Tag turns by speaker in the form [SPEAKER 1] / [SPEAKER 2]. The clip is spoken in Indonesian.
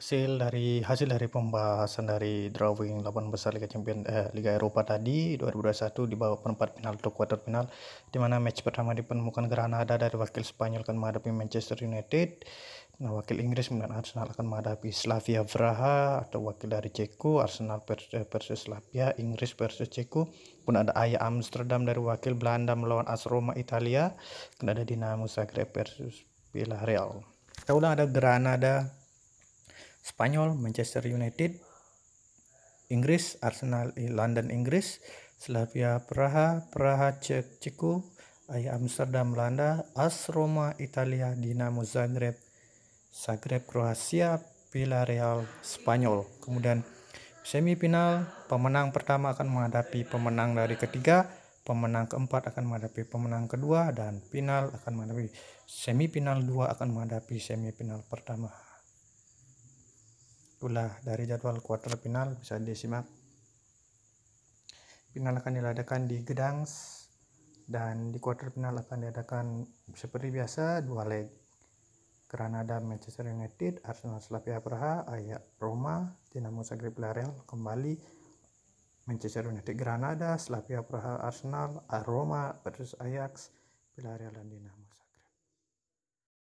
[SPEAKER 1] hasil dari hasil dari pembahasan dari drawing 8 besar Liga Champion eh, Liga Eropa tadi 2021 di babak perempat final atau quarter final di mana match pertama dipertemukan Granada dari wakil Spanyol akan menghadapi Manchester United nah wakil Inggris dan Arsenal akan menghadapi Slavia Praha atau wakil dari Ceko Arsenal eh, versus Slavia Inggris versus Ceko pun ada Aya Amsterdam dari wakil Belanda melawan AS Roma Italia dan ada Dinamo Zagreb versus Villarreal kita ulang ada Granada Spanyol, Manchester United, Inggris, Arsenal eh, London Inggris, Slavia Praha, Praha Cek Ceko, Ayah Amsterdam Belanda, AS Roma Italia, Dinamo Zagreb, Zagreb Kroasia, Villarreal Spanyol. Kemudian semifinal pemenang pertama akan menghadapi pemenang dari ketiga, pemenang keempat akan menghadapi pemenang kedua dan final akan menghadapi semifinal dua akan menghadapi semifinal pertama. Itulah dari jadwal kuartal final bisa disimak. Final akan diladakan di Gedangs dan di kuartal final akan diadakan seperti biasa dua leg. Granada Manchester United, Arsenal Slavia Praha, Ayak Roma, Dinamo Zagreb Real kembali Manchester United Granada, Slavia Praha Arsenal, Roma versus Ajax, Villarreal dan Dinamo Zagreb.